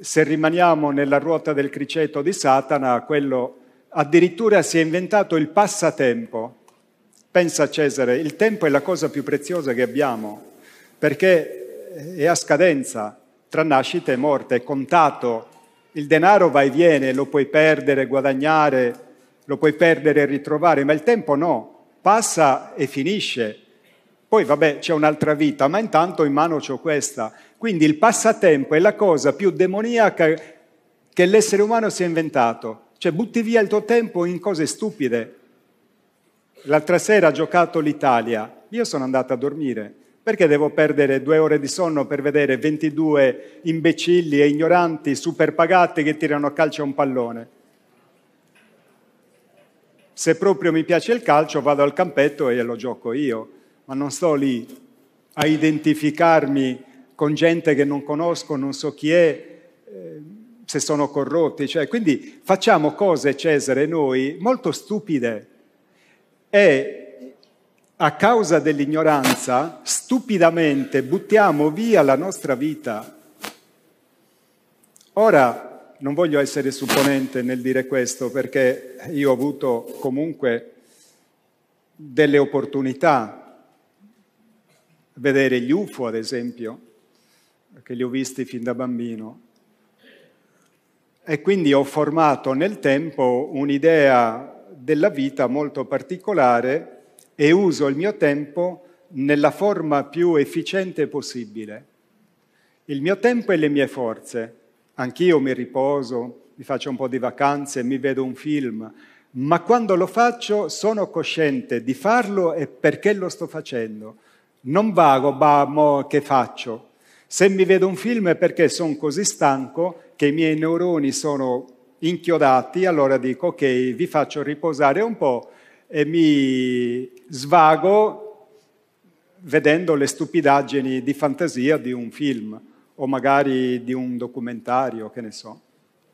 se rimaniamo nella ruota del criceto di Satana, quello addirittura si è inventato il passatempo. Pensa Cesare, il tempo è la cosa più preziosa che abbiamo, perché eh, è a scadenza, tra nascita e morte, è contato. Il denaro va e viene, lo puoi perdere, guadagnare, lo puoi perdere e ritrovare, ma il tempo no, passa e finisce. Poi vabbè c'è un'altra vita, ma intanto in mano ho questa. Quindi il passatempo è la cosa più demoniaca che l'essere umano si è inventato. Cioè butti via il tuo tempo in cose stupide. L'altra sera ha giocato l'Italia, io sono andato a dormire. Perché devo perdere due ore di sonno per vedere 22 imbecilli e ignoranti superpagati che tirano a calcio un pallone? Se proprio mi piace il calcio vado al campetto e lo gioco io, ma non sto lì a identificarmi con gente che non conosco, non so chi è, ehm, se sono corrotti. Cioè, quindi facciamo cose, Cesare, noi molto stupide e a causa dell'ignoranza stupidamente buttiamo via la nostra vita. Ora, non voglio essere supponente nel dire questo perché io ho avuto comunque delle opportunità, vedere gli UFO ad esempio, perché li ho visti fin da bambino. E quindi ho formato nel tempo un'idea della vita molto particolare e uso il mio tempo nella forma più efficiente possibile. Il mio tempo e le mie forze. Anch'io mi riposo, mi faccio un po' di vacanze, mi vedo un film, ma quando lo faccio sono cosciente di farlo e perché lo sto facendo. Non vago, ma che faccio? Se mi vedo un film è perché sono così stanco che i miei neuroni sono inchiodati, allora dico ok, vi faccio riposare un po' e mi svago vedendo le stupidaggini di fantasia di un film o magari di un documentario, che ne so.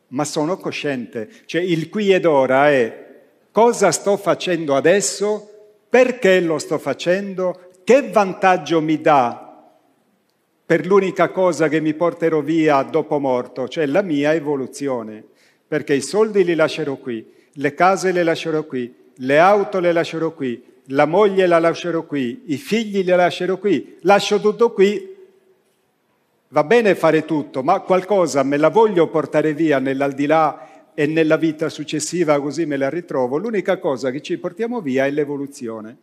Ma sono cosciente, cioè il qui ed ora è cosa sto facendo adesso, perché lo sto facendo, che vantaggio mi dà per l'unica cosa che mi porterò via dopo morto, cioè la mia evoluzione, perché i soldi li lascerò qui, le case le lascerò qui, le auto le lascerò qui, la moglie la lascerò qui, i figli le lascerò qui, lascio tutto qui. Va bene fare tutto, ma qualcosa me la voglio portare via nell'aldilà e nella vita successiva così me la ritrovo. L'unica cosa che ci portiamo via è l'evoluzione.